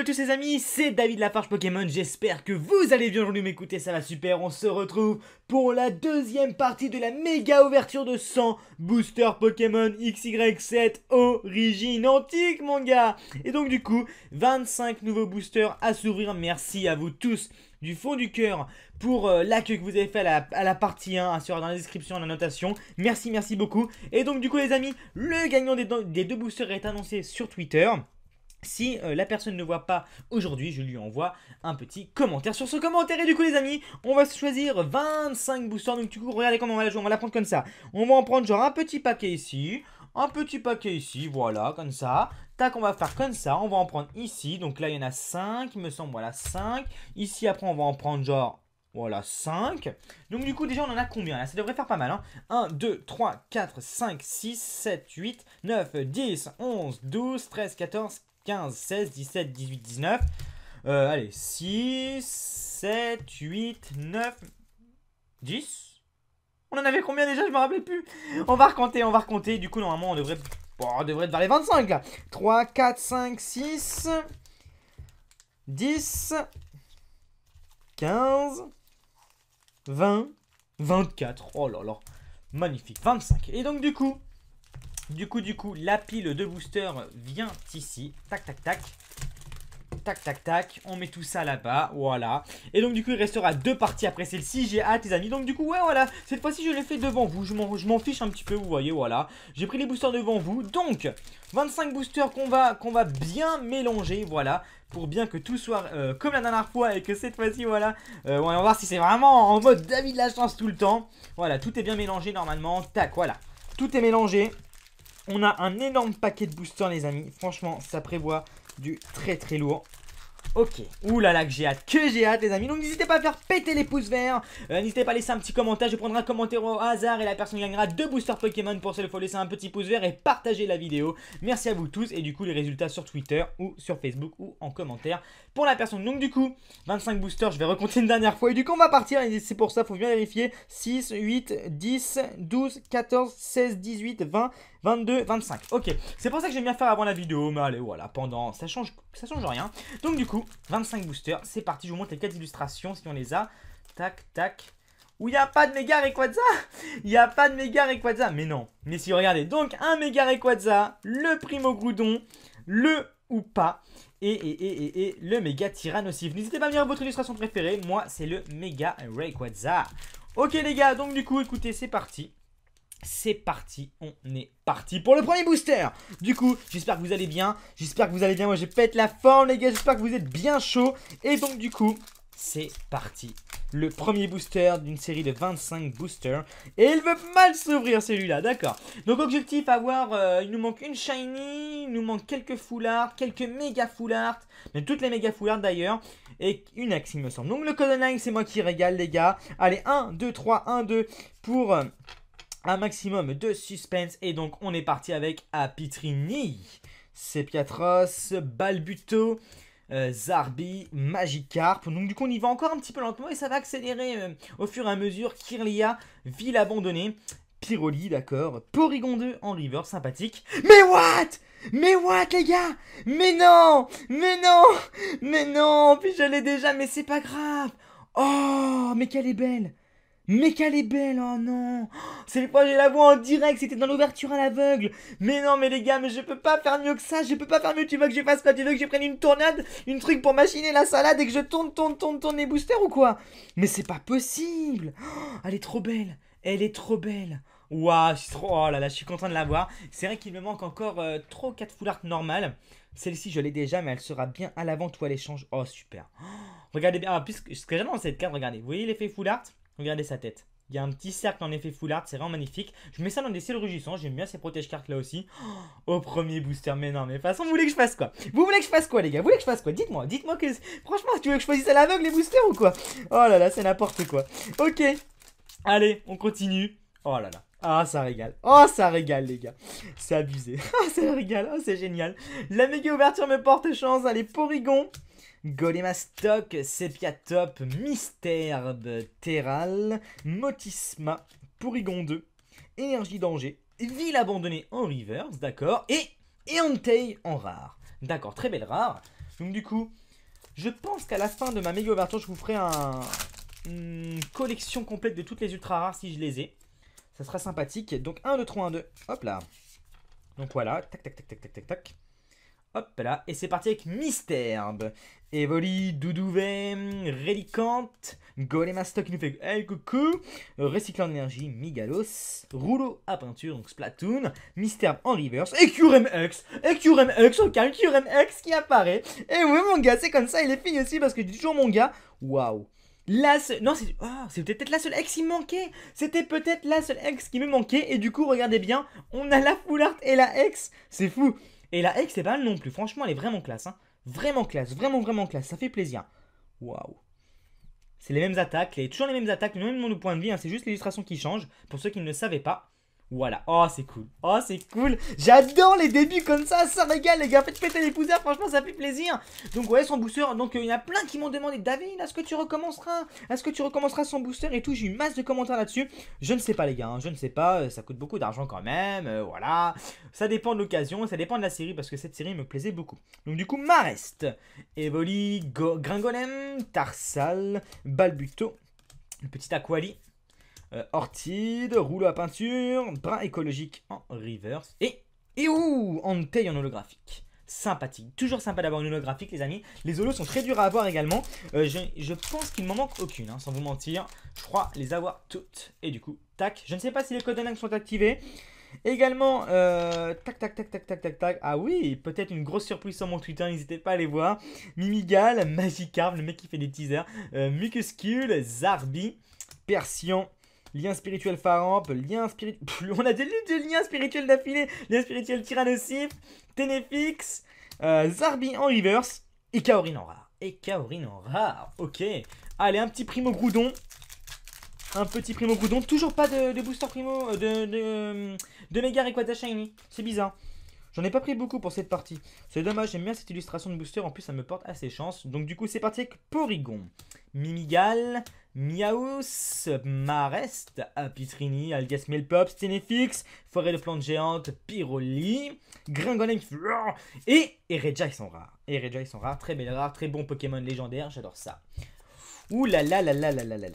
à tous les amis, c'est David Lafarge Pokémon, j'espère que vous allez bien aujourd'hui m'écouter, ça va super, on se retrouve pour la deuxième partie de la méga ouverture de 100 boosters Pokémon XY7 Origine Antique mon gars Et donc du coup, 25 nouveaux boosters à s'ouvrir, merci à vous tous du fond du cœur pour euh, l'accueil que vous avez fait à la, partie 1, hein, sera dans la description, dans la notation. Merci, merci beaucoup. Et donc du coup les amis, le gagnant des, des deux boosters est annoncé sur Twitter. Si euh, la personne ne voit pas aujourd'hui, je lui envoie un petit commentaire sur ce commentaire. Et du coup, les amis, on va choisir 25 boosters. Donc, du coup, regardez comment on va la jouer. On va la prendre comme ça. On va en prendre genre un petit paquet ici. Un petit paquet ici, voilà, comme ça. Tac, on va faire comme ça. On va en prendre ici. Donc là, il y en a 5, il me semble. Voilà, 5. Ici, après, on va en prendre genre voilà, 5. Donc du coup, déjà, on en a combien là Ça devrait faire pas mal. Hein 1, 2, 3, 4, 5, 6, 7, 8, 9, 10, 11, 12, 13, 14, 15, 16, 17, 18, 19. allez, 6, 7, 8, 9, 10. On en avait combien déjà Je me rappelle plus. On va recompter, on va recompter. Du coup, normalement, on devrait, on devrait être vers les 25 là. 3, 4, 5, 6, 10, 15, 20, 24. Oh là là, magnifique. 25. Et donc, du coup, du coup, du coup, la pile de booster vient ici. Tac, tac, tac. Tac, tac, tac. On met tout ça là-bas. Voilà. Et donc, du coup, il restera deux parties après celle-ci. J'ai hâte, les amis. Donc, du coup, ouais, voilà. Cette fois-ci, je l'ai fait devant vous. Je m'en fiche un petit peu, vous voyez, voilà. J'ai pris les boosters devant vous. Donc, 25 boosters qu'on va, va bien mélanger, voilà. Pour bien que tout soit euh, comme la dernière fois et que cette fois-ci, voilà. Euh, on va voir si c'est vraiment en mode David la chance tout le temps. Voilà, tout est bien mélangé normalement. Tac, voilà. Tout est mélangé. On a un énorme paquet de boosters, les amis. Franchement, ça prévoit du très très lourd. Ok, Ouh là là que j'ai hâte, que j'ai hâte les amis Donc n'hésitez pas à faire péter les pouces verts euh, N'hésitez pas à laisser un petit commentaire, je prendrai un commentaire au hasard Et la personne gagnera deux boosters Pokémon Pour ça il faut laisser un petit pouce vert et partager la vidéo Merci à vous tous et du coup les résultats sur Twitter Ou sur Facebook ou en commentaire Pour la personne, donc du coup 25 boosters, je vais recompter une dernière fois Et du coup on va partir, et c'est pour ça, faut bien vérifier 6, 8, 10, 12, 14, 16, 18, 20 22, 25. Ok, c'est pour ça que j'aime bien faire avant la vidéo, mais allez, voilà, pendant, ça change, ça change rien. Donc du coup, 25 boosters, c'est parti, je vous montre les 4 illustrations si on les a. Tac, tac. Où il n'y a pas de méga Rayquaza Il n'y a pas de méga Rayquaza Mais non. Mais si, regardez, donc un méga Rayquaza, le Primo Groudon, le ou pas. Et, et, et, et, le méga Tyrannosif. N'hésitez pas à me dire votre illustration préférée. Moi, c'est le méga Rayquaza. Ok les gars, donc du coup, écoutez, c'est parti. C'est parti, on est parti pour le premier booster Du coup, j'espère que vous allez bien, j'espère que vous allez bien, moi j'ai pète la forme les gars, j'espère que vous êtes bien chaud Et donc du coup, c'est parti Le premier booster d'une série de 25 boosters Et il veut mal s'ouvrir celui-là, d'accord Donc objectif, avoir, euh, il nous manque une shiny, il nous manque quelques foulards, quelques méga foulards Mais toutes les méga foulards d'ailleurs et une axe il me semble. Donc le code c'est moi qui régale les gars. Allez 1, 2, 3, 1, 2 pour euh, un maximum de suspense. Et donc, on est parti avec Apitrini, Sepiatros, Balbuto, euh, Zarbi, Magikarp. Donc, du coup, on y va encore un petit peu lentement et ça va accélérer euh, au fur et à mesure. Kirlia, Ville abandonnée. Pyroli, d'accord. Porygon 2 en river, sympathique. Mais what Mais what, les gars Mais non Mais non Mais non Puis je l'ai déjà, mais c'est pas grave Oh, mais qu'elle est belle mais qu'elle est belle, oh non C'est fois j'ai la voix en direct, c'était dans l'ouverture à l'aveugle Mais non, mais les gars, mais je peux pas faire mieux que ça, je peux pas faire mieux, tu veux que je fasse quoi Tu veux que je prenne une tornade, une truc pour machiner la salade et que je tourne, tourne, tourne, tourne les boosters ou quoi Mais c'est pas possible oh, Elle est trop belle Elle est trop belle Waouh, je suis trop... Oh là là, je suis content de la voir. C'est vrai qu'il me manque encore 3 euh, quatre full art normales celle-ci, je l'ai déjà, mais elle sera bien à l'avant, toi, l'échange. Oh, super. regardez bien. puisque, que j'aime cette carte, regardez. Vous voyez l'effet full art Regardez sa tête. Il y a un petit cercle en effet full art, c'est vraiment magnifique. Je mets ça dans des ciels rugissants, j'aime bien ces protège-cartes là aussi. Oh, au premier booster, mais non, mais de toute façon, vous voulez que je fasse quoi Vous voulez que je fasse quoi, les gars Vous voulez que je fasse quoi Dites-moi, dites-moi que. Franchement, tu veux que je choisisse à l'aveugle les boosters ou quoi Oh là là, c'est n'importe quoi. Ok, allez, on continue. Oh là là. Ah, ça régale. Oh, ça régale, les gars. C'est abusé. Ah, ça régale. Oh, c'est génial. La méga ouverture me porte chance. Allez, Porygon. Sepia Top, Mystère Terral, Motisma, Pourrigon 2, Énergie Danger, Ville Abandonnée en Reverse, d'accord, et Eantei en rare. D'accord, très belle rare. Donc du coup, je pense qu'à la fin de ma Mega ouverture, je vous ferai un... une collection complète de toutes les ultra rares si je les ai. Ça sera sympathique. Donc 1, 2, 3, 1, 2. Hop là. Donc voilà, tac, tac, tac, tac, tac, tac, tac. Hop là, et c'est parti avec Misterbe, Evoli, Doudouvet, Relicante, Golemastock qui nous fait Hey coucou, Recyclant d'énergie, Migalos, Rouleau à peinture, donc Splatoon, Misterbe en reverse, et QRMX, et QRMX, QRMX qui apparaît. Et oui mon gars, c'est comme ça, il est fini aussi parce que j'ai toujours mon gars, waouh. La Non, c'est... Ah, c'était peut-être la seule ex qui me manquait C'était peut-être la seule ex qui me manquait, et du coup, regardez bien, on a la full et la ex C'est fou et la X, c'est pas mal non plus. Franchement, elle est vraiment classe. Hein. Vraiment classe, vraiment, vraiment classe. Ça fait plaisir. Waouh. C'est les mêmes attaques, a toujours les mêmes attaques, le même nombre de points de vie. Hein. C'est juste l'illustration qui change. Pour ceux qui ne le savaient pas. Voilà, oh c'est cool, oh c'est cool J'adore les débuts comme ça, ça régale les gars Faites péter les pousseurs, franchement ça fait plaisir Donc ouais son booster, donc euh, il y en a plein qui m'ont demandé David, est-ce que tu recommenceras Est-ce que tu recommenceras son booster et tout J'ai eu masse de commentaires là-dessus, je ne sais pas les gars hein. Je ne sais pas, euh, ça coûte beaucoup d'argent quand même euh, Voilà, ça dépend de l'occasion Ça dépend de la série parce que cette série me plaisait beaucoup Donc du coup Marest Evoli, Gringolem, Tarsal Balbuto, petit Aquali Hortide, euh, ortide, rouleau à peinture, brin écologique en reverse. Et, et ouh, en en holographique. Sympathique. Toujours sympa d'avoir une holographique, les amis. Les holos sont très durs à avoir également. Euh, je, pense qu'il m'en manque aucune, hein, sans vous mentir. Je crois les avoir toutes. Et du coup, tac. Je ne sais pas si les codes sont activés. Également, euh, tac, tac, tac, tac, tac, tac, tac. Ah oui, peut-être une grosse surprise sur mon Twitter, n'hésitez pas à aller voir. Mimigal, Magicarve, le mec qui fait des teasers. Mucuscule, Zarbi, Persian, Lien spirituel Faramp, lien spirituel... On a des, liens spirituels d'affilée Lien spirituel Tyrannosif, Tenefix, euh, Zarbi en reverse, et Kaorin en rare. Et Kaorin en rare, ok. Allez, un petit primo Groudon. Un petit primo Groudon. Toujours pas de, booster primo, euh, de, de, de méga Shiny. C'est bizarre. J'en ai pas pris beaucoup pour cette partie. C'est dommage, j'aime bien cette illustration de booster. En plus, ça me porte assez chance. Donc du coup, c'est parti avec Porygon. Mimigal, Miaus, Marest, Apitrini, Algas Melpop, Forêt de Plantes Géantes, Pyroli, Gringolin. et Ereja, ils sont rares. Eregia, ils sont rares, très belles rares, très bon Pokémon légendaire, j'adore ça. Ouh là là là là là là là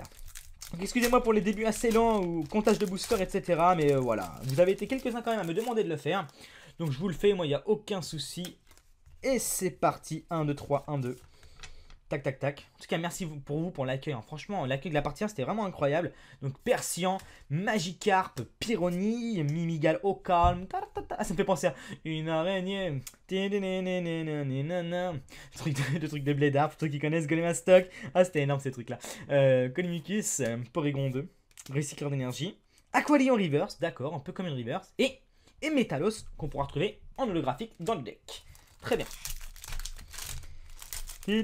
Excusez-moi pour les débuts assez lents ou comptage de booster, etc. Mais euh, voilà, vous avez été quelques-uns quand même à me demander de le faire. Donc je vous le fais, moi, il n'y a aucun souci. Et c'est parti. 1, 2, 3, 1, 2. Tac, tac, tac. En tout cas, merci pour vous, pour l'accueil. Hein. Franchement, l'accueil de la partie 1 c'était vraiment incroyable. Donc, Persian, Magikarp, Pyronie, Mimigal au calme. Ah, ça me fait penser à une araignée. truc de, truc des pour ceux qui connaissent Golemastock. Ah, c'était énorme ces trucs-là. Euh, Porygon 2, Recycleur d'énergie. Aqualion Reverse, d'accord, un peu comme une Reverse. Et et Metalos qu'on pourra retrouver en holographique dans le deck. Très bien. Une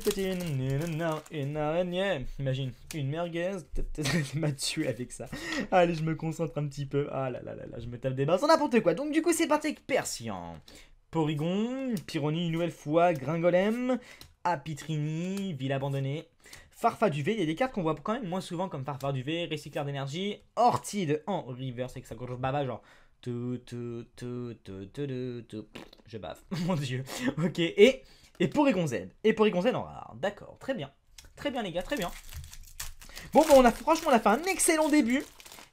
imagine, une merguez, m'a tué avec ça. Allez, je me concentre un petit peu. Ah là là là là, je me tape des bases, n'importe quoi. Donc du coup, c'est parti avec Persian. Porygon, Pyronie une nouvelle fois, Gringolem, Apitrini, Ville abandonnée, Farfa du V, il y a des cartes qu'on voit quand même moins souvent comme Farfa du V, d'énergie, Ortide en reverse avec sa grosse baba, genre tout, tout, tout, tout, tout, Je baffe, mon dieu. Ok, et, et Porygon Z. Et Porygon Z en rare. D'accord, très bien. Très bien, les gars, très bien. Bon, bon, bah, on a, franchement, on a fait un excellent début.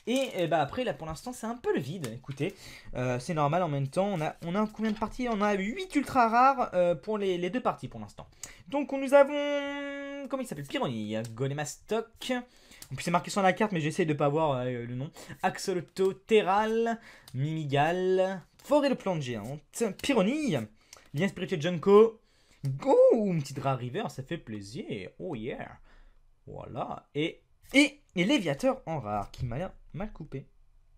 Et, eh bah après, là, pour l'instant, c'est un peu le vide. Écoutez, euh, c'est normal en même temps. On a, on a combien de parties On a 8 ultra rares euh, pour les, les deux parties pour l'instant. Donc, nous avons comment il s'appelle Pyronie, Golemastok. En plus, c'est marqué sur la carte, mais j'essaie de pas voir euh, le nom. Axolotto, Terral, Mimigal, Forêt de Plante Géante, Pyronie, Lien Spirituel Junko. Go Une petite rare river, ça fait plaisir. Oh yeah Voilà. Et, et, et Léviateur en rare, qui m'a mal coupé.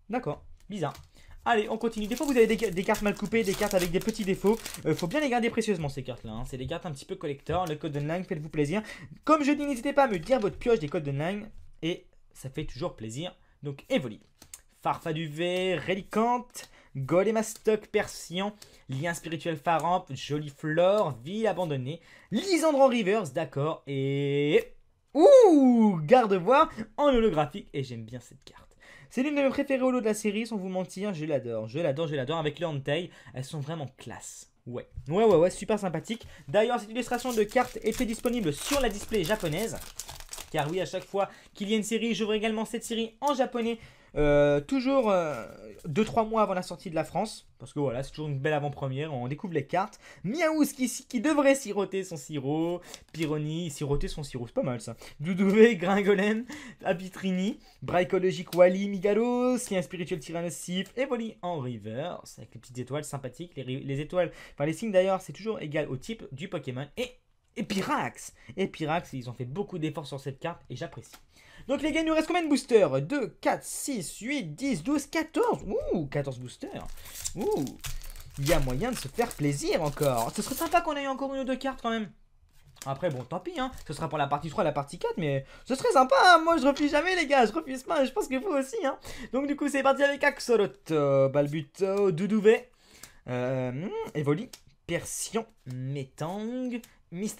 D'accord, bizarre. Allez, on continue. Des fois, vous avez des, cartes mal coupées, des cartes avec des petits défauts. Il euh, faut bien les garder précieusement, ces cartes-là. Hein. C'est des cartes un petit peu collector. Le code de Nine, faites-vous plaisir. Comme je dis, n'hésitez pas à me dire votre pioche des codes de Nine. Et ça fait toujours plaisir. Donc, du V, Rélicante, Golemastock, Persian, Lien spirituel Faramp, Jolie Flore, Ville abandonnée, Lisandre en Rivers, d'accord, et... Ouh garde voix en holographique, et j'aime bien cette carte. C'est l'une de mes préférées au lot de la série, sans vous mentir. Je l'adore, je l'adore, je l'adore. Avec le hantai, elles sont vraiment classe. Ouais, ouais, ouais, ouais, super sympathique. D'ailleurs, cette illustration de carte était disponible sur la display japonaise. Car oui, à chaque fois qu'il y a une série, j'ouvre également cette série en japonais euh, toujours 2-3 euh, mois avant la sortie de la France, parce que voilà, c'est toujours une belle avant-première, on découvre les cartes. Miaouz qui, devrait siroter son sirop, Pironi, siroter son sirop, c'est pas mal ça. Doudouvé, Gringolène, Abitrini, Braicologique Wally, Migalos, lien spirituel Tyrannosif, Evoli en reverse, avec les petites étoiles sympathiques, les, étoiles, enfin les signes d'ailleurs, c'est toujours égal au type du Pokémon, et Epirax Epirax, ils ont fait beaucoup d'efforts sur cette carte, et j'apprécie. Donc les gars, il nous reste combien de boosters 2, 4, 6, 8, 10, 12, 14. Ouh, 14 boosters. Ouh, il y a moyen de se faire plaisir encore. Ce serait sympa qu'on ait encore une ou deux cartes quand même. Après, bon, tant pis, hein. Ce sera pour la partie 3, la partie 4, mais ce serait sympa, hein. Moi, je refuse jamais, les gars. Je refuse pas, je pense que vous aussi, hein. Donc, du coup, c'est parti avec Axolot, Balbuto, Doudouvet, euh, euh, euh hmm, Evoli, Persion, Métang,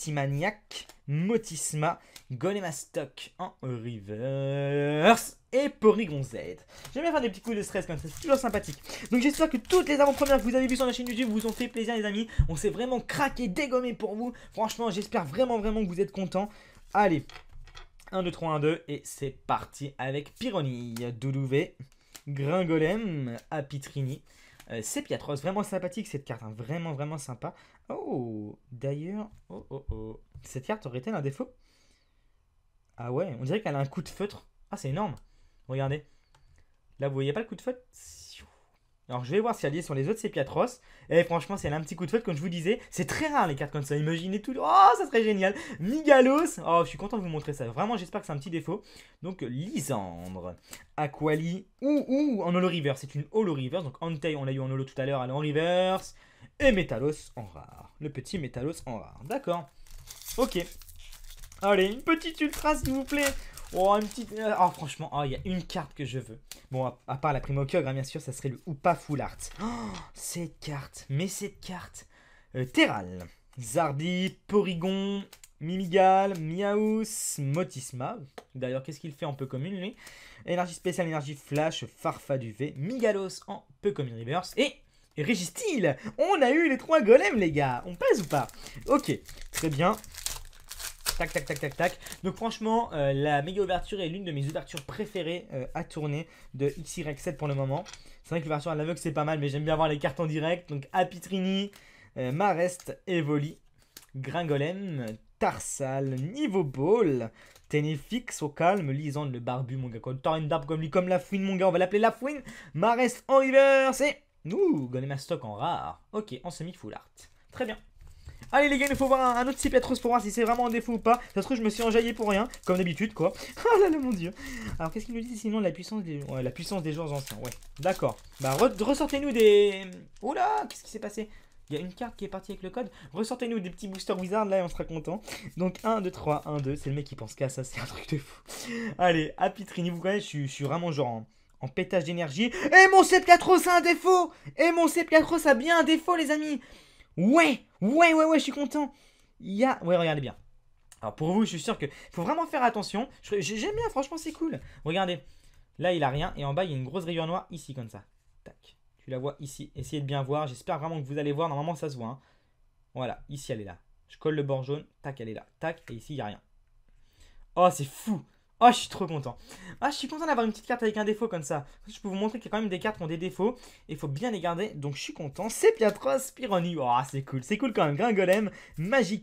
Maniac, Motisma, Golemastock en reverse et Porygon Z. J'aime bien faire des petits coups de stress comme ça, c'est toujours sympathique. Donc j'espère que toutes les avant-premières que vous avez vues sur la chaîne YouTube vous ont fait plaisir les amis. On s'est vraiment craqué, dégommé pour vous. Franchement, j'espère vraiment vraiment que vous êtes contents. Allez, 1, 2, 3, 1, 2 et c'est parti avec Pyronie, Doudouvé, Gringolem, Apitrini. Euh, c'est Piatros, vraiment sympathique cette carte, hein. vraiment vraiment sympa. Oh D'ailleurs, oh oh oh. Cette carte aurait-elle un défaut Ah ouais, on dirait qu'elle a un coup de feutre. Ah, c'est énorme. Regardez. Là, vous voyez pas le coup de feutre alors je vais voir si elle est sur les autres Sepiatros. Et eh, franchement, si elle a un petit coup de feutre, comme je vous disais, c'est très rare les cartes comme ça. Imaginez tout. Oh, ça serait génial. Migalos. Oh, je suis content de vous montrer ça. Vraiment, j'espère que c'est un petit défaut. Donc Lysandre, Aquali ou ou en holo reverse. C'est une holo reverse. Donc taille on l'a eu en holo tout à l'heure. Elle est en reverse et Metalos en rare. Le petit Metalos en rare. D'accord. Ok. Allez, une petite ultra, s'il vous plaît. Oh, une petite. Euh, oh, franchement, oh, il y a une carte que je veux. Bon, à, part la primo Cœur, hein, bien sûr, ça serait le Oupa Full Art. Oh, cette carte, mais cette carte. Euh, Terral, Zardi, Porygon, Mimigal, Miaous, Motisma. D'ailleurs, qu'est-ce qu'il fait en peu commune, lui Énergie spéciale, énergie flash, Farfa du V, Migalos en peu commune reverse. Et et On a eu les trois golems, les gars On pèse ou pas Ok, très bien. Tac, tac, tac, tac, tac. Donc franchement, euh, la méga ouverture est l'une de mes ouvertures préférées euh, à tourner de XY7 pour le moment. C'est vrai que l'ouverture à l'aveugle, c'est pas mal, mais j'aime bien avoir les cartes en direct. Donc Apitrini, euh, Marest, Evoli, Gringolem, Tarsal, Niveau Ball, Ténéfix au calme, Lisande le barbu, mon gars. Quand t'as comme lui, comme la fouine, mon gars, on va l'appeler la fouine. Marest en river, c'est... Nous, ma stock en rare. Ok, en semi full art. Très bien. Allez les gars, il nous faut voir un, autre Cipetrus pour voir si c'est vraiment un défaut ou pas. Ça se trouve, je me suis enjaillé pour rien, comme d'habitude, quoi. Oh là là, mon dieu. Alors, qu'est-ce qu'il nous dit sinon la puissance des, la puissance des joueurs anciens Ouais, d'accord. Bah, ressortez-nous des... Oula, qu'est-ce qui s'est passé il y a une carte qui est partie avec le code. Ressortez-nous des petits boosters wizard, là et on sera content. Donc 1, 2, 3, 1, 2. C'est le mec qui pense qu'à ça, c'est un truc de fou. Allez, à Pitrini, vous connaissez, je suis, vraiment genre en pétage d'énergie. Et eh, mon C4 a un défaut Et eh, mon C4 a bien un défaut, les amis Ouais Ouais, ouais, ouais, je suis content Il y a... Ouais, regardez bien. Alors pour vous, je suis sûr que faut vraiment faire attention. J'aime bien, franchement, c'est cool. Regardez, là, il a rien. Et en bas, il y a une grosse rayure noire ici, comme ça. Tac. Tu la vois ici. Essayez de bien voir. J'espère vraiment que vous allez voir. Normalement, ça se voit. Hein. Voilà, ici, elle est là. Je colle le bord jaune. Tac, elle est là. Tac. Et ici, il n'y a rien. Oh, c'est fou Oh, je suis trop content. Ah, je suis content d'avoir une petite carte avec un défaut comme ça. Je peux vous montrer qu'il y a quand même des cartes qui ont des défauts. Et il faut bien les garder. Donc, je suis content. C'est Piatros, Pironi. Oh, c'est cool. C'est cool quand même. Gringolem,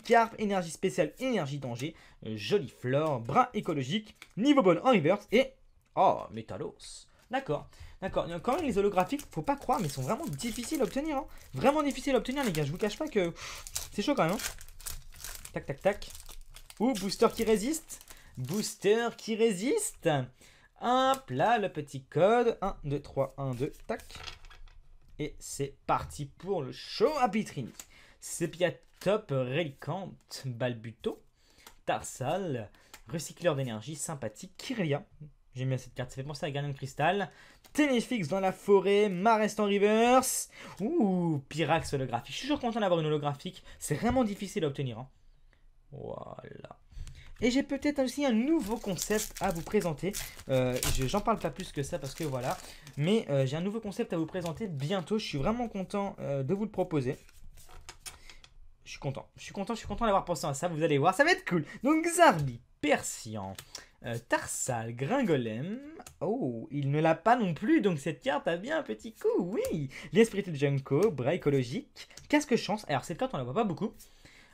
Carpe énergie spéciale, énergie danger, euh, jolie flore, bras écologique, niveau bon en reverse et... Oh, Metalos. D'accord. D'accord, quand même les holographiques, faut pas croire, mais ils sont vraiment difficiles à obtenir. Hein. Vraiment difficiles à obtenir, les gars. Je vous cache pas que c'est chaud quand même. Hein. Tac, tac, tac. Ouh, booster qui résiste. Booster qui résiste. Hop là, le petit code. 1, 2, 3, 1, 2, tac. Et c'est parti pour le show à Pitrini. top Relicant, Balbuto, Tarsal, Recycleur d'énergie, Sympathique, Kyria. J'aime bien cette carte, ça fait penser à Garden Crystal. Ténéfix dans la forêt, Marest en reverse. Ouh, Pyrax holographique. Je suis toujours content d'avoir une holographique. C'est vraiment difficile à obtenir. Hein. Voilà. Et j'ai peut-être aussi un nouveau concept à vous présenter. Euh, j'en parle pas plus que ça parce que voilà. Mais euh, j'ai un nouveau concept à vous présenter bientôt. Je suis vraiment content euh, de vous le proposer. Je suis content. Je suis content, je suis content d'avoir pensé à ça. Vous allez voir, ça va être cool. Donc Zarbi, Persian, Tarsal, Gringolem. Oh, il ne l'a pas non plus. Donc cette carte a bien un petit coup. Oui. L'esprit de Junko, bras écologique, casque chance. Alors cette carte, on la voit pas beaucoup.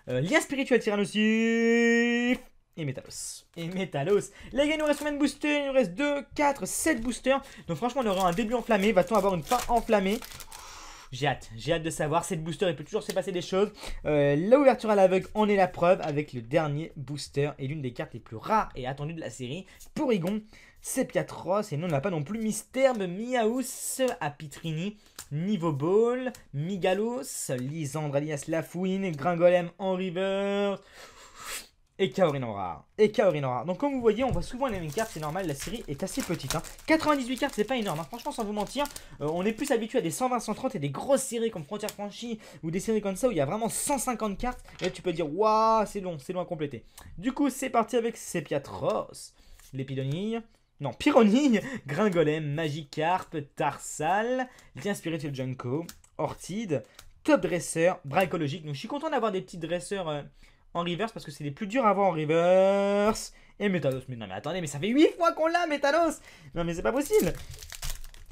Lien spirituel tyrannosif et Metalos. Et Metalos. Les gars, il nous reste combien de boosters Il nous reste 2, 4, 7 boosters. Donc franchement, on aura un début enflammé. Va-t-on avoir une fin enflammée j'ai hâte, j'ai hâte de savoir. Cette booster, il peut toujours se passer des choses. Euh, L'ouverture à l'aveugle en est la preuve avec le dernier booster et l'une des cartes les plus rares et attendues de la série. Pour Igon, c'est Piatros. Et nous, on n'a pas non plus Mysterbe, Miaus, Apitrini, Niveau Ball, Migalos, Lisandre alias Lafouine, Gringolem en river et Kaorinora. Et Kaorinora. Donc comme vous voyez, on voit souvent les mêmes cartes, c'est normal, la série est assez petite. 98 hein. cartes, c'est pas énorme. Hein. Franchement, sans vous mentir, euh, on est plus habitué à des 120, 130 et des grosses séries comme Frontières Franchies ou des séries comme ça où il y a vraiment 150 cartes. Et tu peux dire, waouh, c'est long, c'est long à compléter. Du coup, c'est parti avec Sepiatros, l'épidonille. Non, Pyronille, Gringolem, Magicarpe, Tarsal, Lien Spirituel Junko, Ortide, Top Dresseur, Bracologique. Donc je suis content d'avoir des petits dresseurs... Euh, en reverse parce que c'est les plus durs à avoir en reverse. Et Metalos, mais non mais attendez, mais ça fait 8 fois qu'on l'a Metalos Non mais c'est pas possible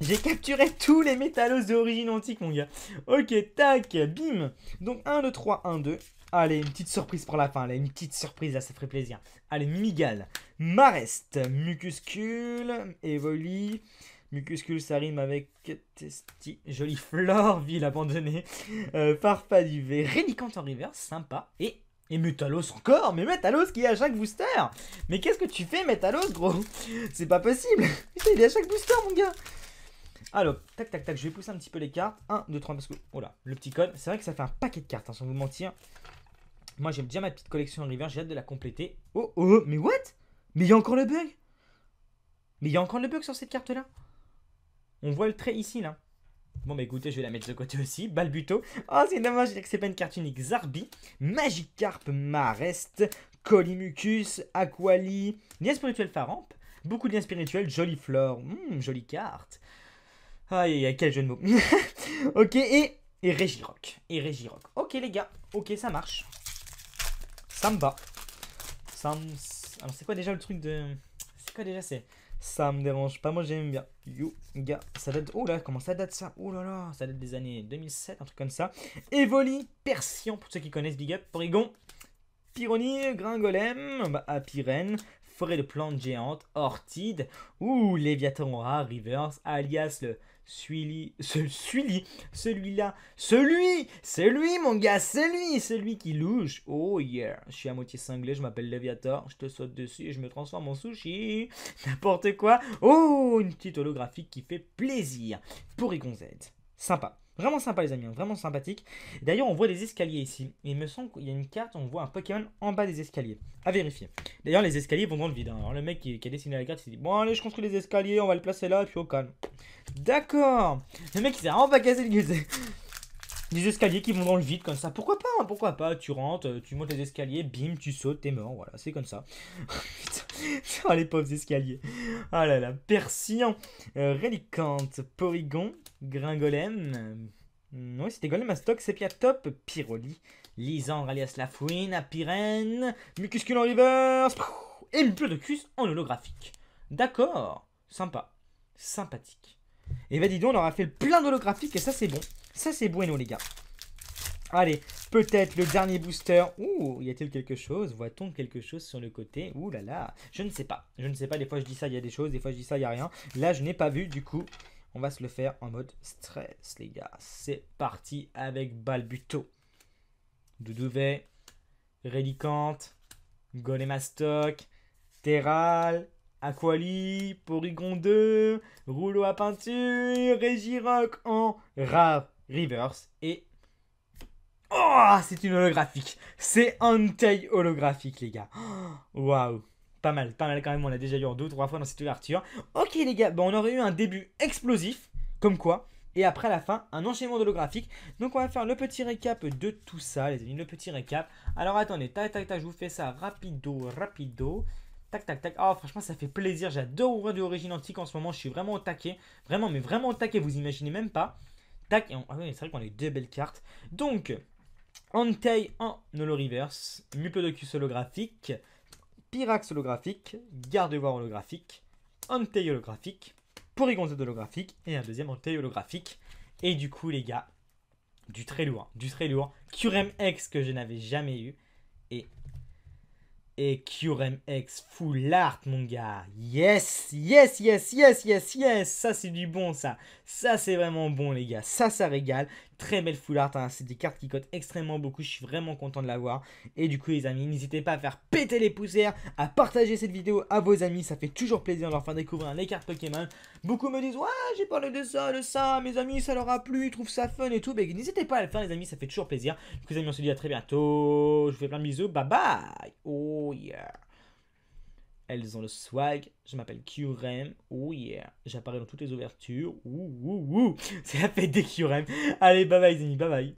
J'ai capturé tous les Metalos d'origine antique mon gars. Ok, tac, bim Donc 1, 2, 3, 1, 2. Allez, une petite surprise pour la fin, là une petite surprise là, ça ferait plaisir. Allez, Migal, Marest, Mucuscule, Evoli... Mucuscule, ça rime avec testi. Jolie Flore, ville abandonnée. Euh, Rénicante Rélicante en reverse, sympa. Et et Metalos encore Mais Metalos qui est à chaque booster Mais qu'est-ce que tu fais Metalos gros C'est pas possible il est à chaque booster mon gars alors, tac, tac, tac, je vais pousser un petit peu les cartes. 1, 2, 3, parce que, oh là, le petit code. C'est vrai que ça fait un paquet de cartes, hein, sans vous mentir. Moi, j'aime bien ma petite collection en river, j'ai hâte de la compléter. Oh, oh, mais what Mais il y a encore le bug Mais il y a encore le bug sur cette carte-là On voit le trait ici, là. Bon bah écoutez, je vais la mettre de côté aussi. Balbuto. Oh c'est dommage, je que c'est pas une carte unique. Zarbi, Magikarp, Marest, Colimucus, Aquali, Lien spirituel Faramp, beaucoup de liens spirituels, jolie flore, hmm, jolie carte. Aïe, aïe, quel jeu de mots. ok, et, et Régiroc. Et Régiroc. Ok les gars, ok ça marche. Samba. va, Alors c'est quoi déjà le truc de... C'est quoi déjà c'est... Ça me dérange pas, moi j'aime bien. gars, ça date. Oh là, comment ça date ça Oh là là, ça date des années 2007, un truc comme ça. Evoli, Persian, pour ceux qui connaissent Big Up, Porygon, Pyronie, Gringolem, bah, Apirène, forêt de plantes géantes, ortides ou Léviathan Aura Rivers, alias le Suili, celui-là, celui, c'est lui mon gars, c'est lui, celui qui louche. Oh yeah, je suis à moitié cinglé, je m'appelle Léviathan, je te saute dessus et je me transforme en sushi. N'importe quoi. Oh, une petite holographique qui fait plaisir. Pour qu'on Z. Sympa. Vraiment sympa, les amis, hein, vraiment sympathique. D'ailleurs, on voit des escaliers ici. il me semble qu'il y a une carte, on voit un Pokémon en bas des escaliers. À vérifier. D'ailleurs, les escaliers vont dans le vide. Hein. Alors, le mec qui, a dessiné la carte, il s'est dit Bon, allez, je construis les escaliers, on va le placer là, et puis au calme. D'accord Le mec, il s'est vraiment pas le gueule. Des escaliers qui vont dans le vide comme ça. Pourquoi pas hein, Pourquoi pas Tu rentres, euh, tu montes les escaliers, bim, tu sautes, t'es mort. Voilà, c'est comme ça. oh, les pauvres escaliers. Ah oh là là, Persian, euh, rélicante, Porygon, Gringolem. Oui, c'était Golem à stock, Sepia top, Pyroli, Lisandre alias La Fouine, Apirène, Mucuscule en reverse, et Plodocus en holographique. D'accord, sympa, sympathique. Et bah ben, dis donc, on aura fait plein d'holographiques et ça c'est bon. Ça c'est bueno les gars. Allez, peut-être le dernier booster. Ouh, y a-t-il quelque chose Voit-on quelque chose sur le côté Ouh là là, je ne sais pas. Je ne sais pas, des fois je dis ça, il y a des choses, des fois je dis ça, il y a rien. Là, je n'ai pas vu, du coup, on va se le faire en mode stress, les gars. C'est parti avec Balbuto. Doudouvet, Relicante, Golemastock. Terral, Aquali, Porygon 2, Rouleau à peinture, Régiroc en Rave Reverse et... Oh, c'est une holographique. C'est un taille holographique, les gars. Waouh. Pas mal, pas mal quand même, on a déjà eu en deux, trois fois dans cette ouverture. Ok les gars, bon on aurait eu un début explosif, comme quoi, et après la fin un enchaînement holographique. Donc on va faire le petit récap de tout ça les amis, le petit récap. Alors attendez, tac tac tac, je vous fais ça rapido, rapido. Tac tac tac. Oh franchement ça fait plaisir, j'adore ouvrir du origine antique en ce moment, je suis vraiment au taquet. Vraiment mais vraiment au taquet, vous imaginez même pas. Tac, et ah c'est vrai qu'on a eu deux belles cartes. Donc, Antei en Holo Reverse, Mupelocus holographique, Pyrax holographique, Gardevoir holographique, Anté holographique, Porygonzode holographique et un deuxième Antei holographique. Et du coup, les gars, du très lourd, du très lourd. Curem X que je n'avais jamais eu. Et. Et Curem X full art, mon gars. Yes, yes, yes, yes, yes, yes. Ça, c'est du bon, ça. Ça, c'est vraiment bon, les gars. Ça, ça régale. Très belle full art, hein. c'est des cartes qui cotent extrêmement beaucoup, je suis vraiment content de l'avoir. Et du coup les amis, n'hésitez pas à faire péter les poussières, à partager cette vidéo à vos amis, ça fait toujours plaisir de leur faire découvrir les cartes Pokémon. Beaucoup me disent, ouais j'ai parlé de ça, de ça, mes amis ça leur a plu, ils trouvent ça fun et tout. Mais n'hésitez pas à le faire les amis, ça fait toujours plaisir. Du coup les amis on se dit à très bientôt, je vous fais plein de bisous, bye bye, oh yeah. Elles ont le swag. Je m'appelle QRM. Oh yeah. J'apparais dans toutes les ouvertures. Ouh, ouh, ouh. C'est la fête des QRM. Allez, bye bye, les Bye bye.